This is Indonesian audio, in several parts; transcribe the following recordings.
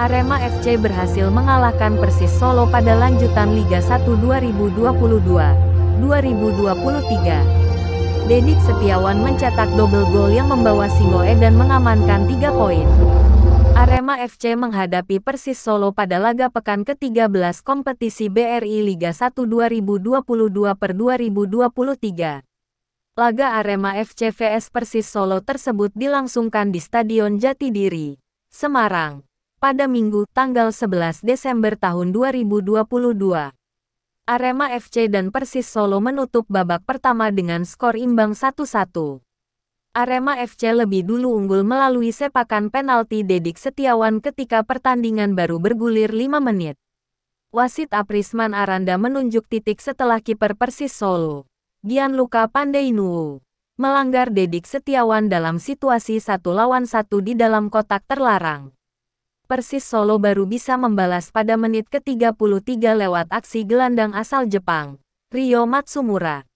Arema FC berhasil mengalahkan Persis Solo pada lanjutan Liga 1 2022-2023. Dedik Setiawan mencetak double gol yang membawa Singoe dan mengamankan 3 poin. Arema FC menghadapi Persis Solo pada laga pekan ke-13 kompetisi BRI Liga 1 2022 2023. Laga Arema FC vs Persis Solo tersebut dilangsungkan di Stadion Jatidiri, Semarang pada Minggu tanggal 11 Desember tahun 2022. Arema FC dan Persis Solo menutup babak pertama dengan skor imbang 1-1. Arema FC lebih dulu unggul melalui sepakan penalti Dedik Setiawan ketika pertandingan baru bergulir 5 menit. Wasit Aprisman Aranda menunjuk titik setelah kiper Persis Solo, Gianluca Pandainuo, melanggar Dedik Setiawan dalam situasi satu lawan satu di dalam kotak terlarang. Persis Solo baru bisa membalas pada menit ke-33 lewat aksi gelandang asal Jepang, Rio Matsumura.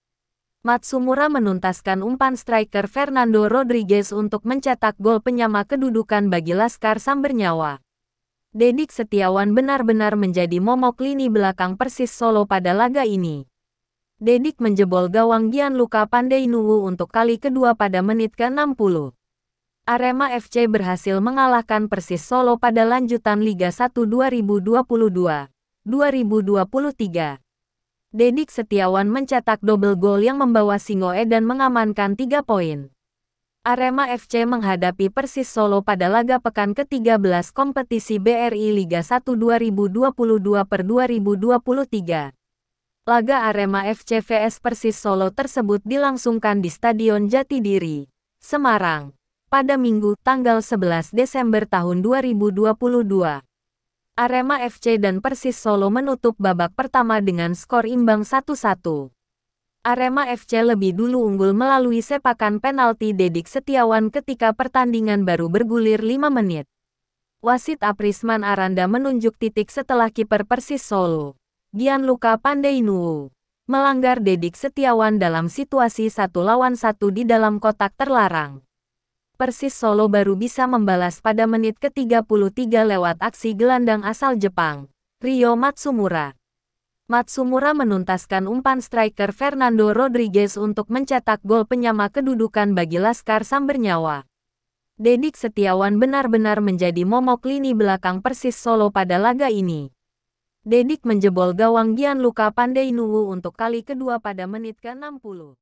Matsumura menuntaskan umpan striker Fernando Rodriguez untuk mencetak gol penyama kedudukan bagi Laskar Sambernyawa. Dedik Setiawan benar-benar menjadi momok lini belakang Persis Solo pada laga ini. Dedik menjebol gawang Gianluca Pandeinuwu untuk kali kedua pada menit ke-60. Arema FC berhasil mengalahkan Persis Solo pada lanjutan Liga 1 2022-2023. Dedik Setiawan mencetak double gol yang membawa Singoe dan mengamankan 3 poin. Arema FC menghadapi Persis Solo pada laga pekan ke-13 kompetisi BRI Liga 1 2022 2023. Laga Arema FC vs Persis Solo tersebut dilangsungkan di Stadion Jatidiri, Semarang pada Minggu tanggal 11 Desember tahun 2022. Arema FC dan Persis Solo menutup babak pertama dengan skor imbang 1-1. Arema FC lebih dulu unggul melalui sepakan penalti Dedik Setiawan ketika pertandingan baru bergulir 5 menit. Wasit Aprisman Aranda menunjuk titik setelah kiper Persis Solo, Gianluca Pandeinuo, melanggar Dedik Setiawan dalam situasi satu lawan satu di dalam kotak terlarang. Persis Solo baru bisa membalas pada menit ke-33 lewat aksi gelandang asal Jepang, Rio Matsumura. Matsumura menuntaskan umpan striker Fernando Rodriguez untuk mencetak gol penyama kedudukan bagi Laskar Sambernyawa. Dedik Setiawan benar-benar menjadi momok lini belakang Persis Solo pada laga ini. Dedik menjebol gawang Gianluca Pandeinuwu untuk kali kedua pada menit ke-60.